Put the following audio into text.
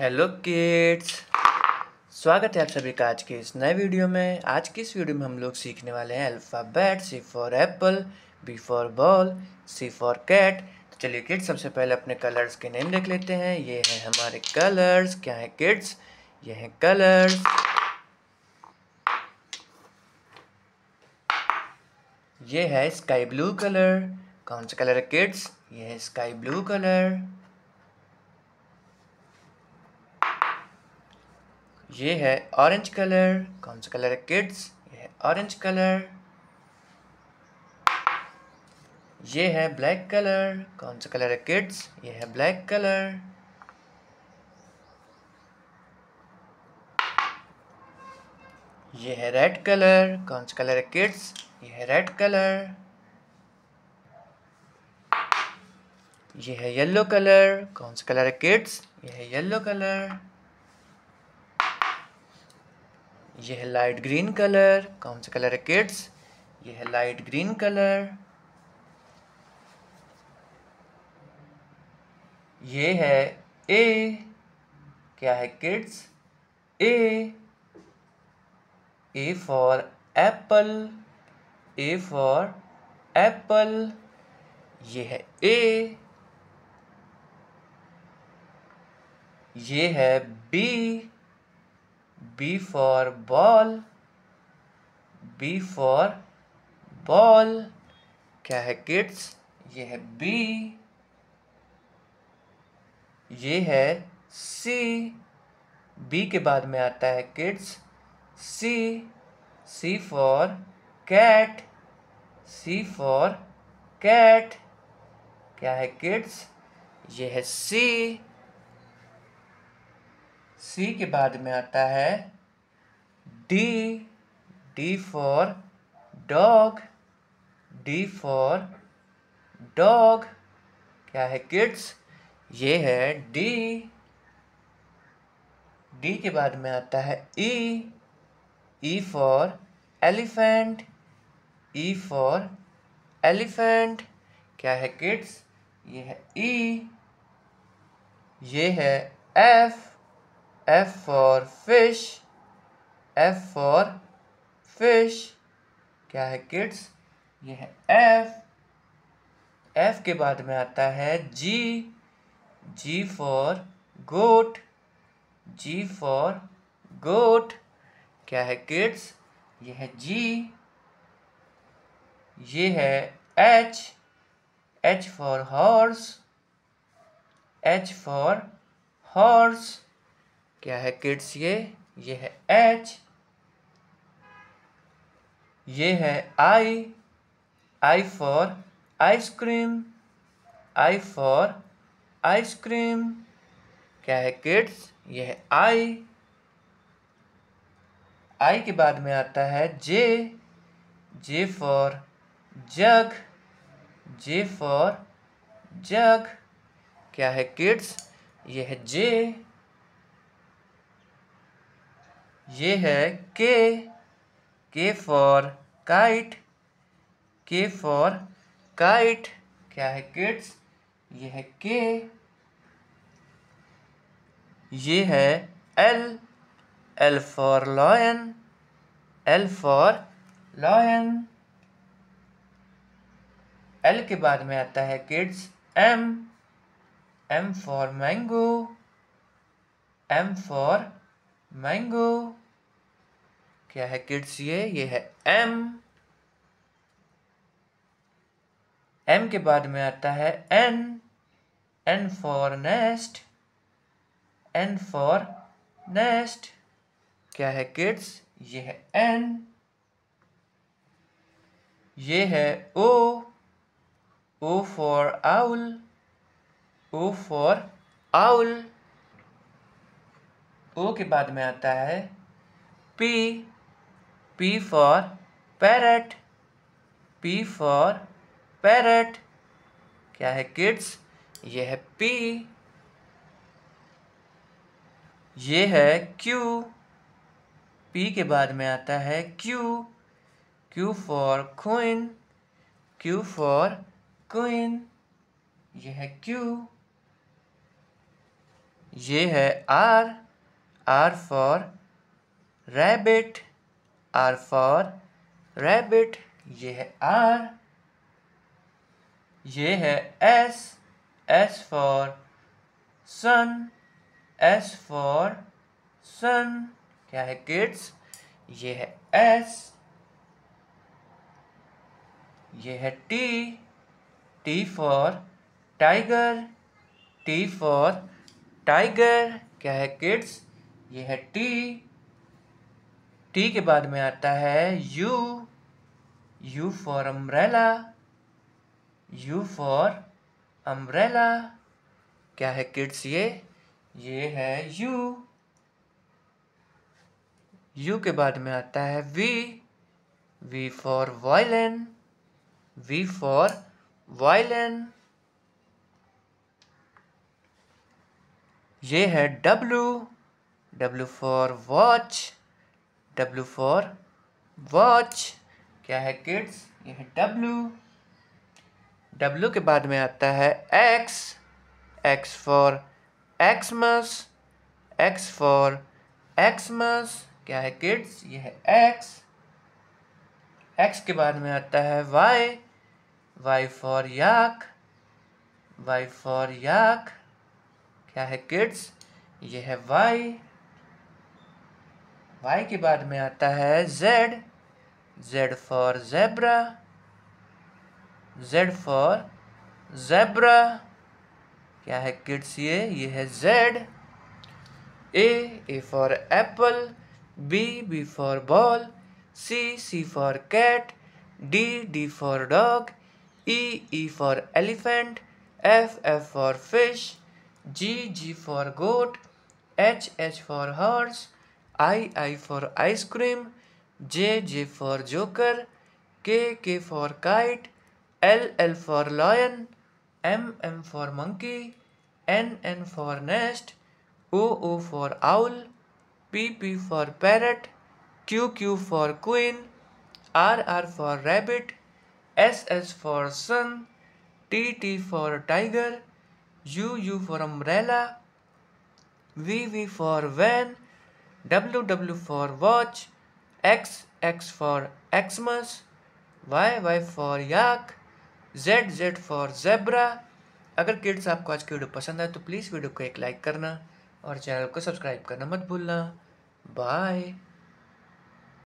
hello kids स्वागत है आप सभी का आज के इस नए वीडियो में आज की इस वीडियो में हम लोग सीखने वाले हैं alphabet C for apple B for ball C for cat तो चलिए किड्स सबसे पहले अपने कलर्स के नेम देख लेते हैं ये हैं हमारे कलर्स क्या है किड्स ये हैं कलर्स ये है स्काई ब्लू कलर कौन सा कलर है किड्स ये है स्काई ब्लू कलर ये है ऑरेंज कलर कौन सा कलर है किड्स ये है ऑरेंज कलर ये है ब्लैक कलर कौन सा कलर है किड्स ये है ब्लैक कलर ये है रेड कलर कौन सा कलर है किड्स ये है रेड कलर ये है येलो कलर कौन सा कलर है किड्स ये है येलो कलर ये है लाइट ग्रीन कलर कौन सा कलर है किड्स ये है लाइट ग्रीन कलर ये है ए क्या है kids A A for apple A for apple ये है ए ये है B B for ball B for ball क्या है किड्स ये है बी ये है सी बी के बाद में आता है kids C C for cat C for cat क्या है किड्स ये है सी सी के बाद में आता है D D for dog D for dog क्या है किड्स ये है डी डी के बाद में आता है E E for elephant E for elephant क्या है किड्स ये है ई e, ये है F F for fish F for fish क्या है किड्स ये है F F के बाद में आता है G G for goat G for goat क्या है किड्स ये है G ये है H H for horse H for horse क्या है किड्स ये ये है एच ये है I I for ice cream I for ice cream क्या है किड्स ये है आई आई के बाद में आता है जे J for jug J for jug क्या है किड्स ये है जे ये है K K for kite K for kite क्या है किड्स ये है के ये है L L for lion L for lion L के बाद में आता है kids M M for mango M for mango क्या है किड्स ये ये है एम एम के बाद में आता है N N for nest N for nest क्या है किड्स ये है एन ये है O O for owl O for owl को के बाद में आता है P P for parrot P for parrot क्या है किड्स ये है पी ये है क्यू पी के बाद में आता है Q Q for queen Q for queen ये है क्यू ये है R R for rabbit R for rabbit ये है R ये है S S for sun S for sun क्या है kids ये है S ये है T T for tiger T for tiger क्या है kids ये है टी टी के बाद में आता है U U for umbrella U for umbrella क्या है किड्स ये ये है यू यू के बाद में आता है V V for violin V for violin ये है W W for watch W for watch क्या है किड्स ये है W W के बाद में आता है X X for Xmas X for Xmas क्या है किड्स ये है X X के बाद में आता है Y Y for yak Y for yak क्या है किड्स ये है वाई वाई के बाद में आता है Z Z for zebra Z for zebra क्या है किड्स ये ये है Z A A for apple B B for ball C C for cat D D for dog E E for elephant F F for fish G G for goat H H for horse I I for ice cream, J J for joker, K K for kite, L L for lion, M M for monkey, N N for nest, O O for owl, P P for parrot, Q Q for queen, R R for rabbit, S S for sun, T T for tiger, U U for umbrella, V V for van, W W for watch X X for Xmas Y Y for yak Z Z for zebra अगर kids आपको आज की video पसंद आए तो please video को एक like करना और चैनल को सब्सक्राइब करना मत भूलना बाय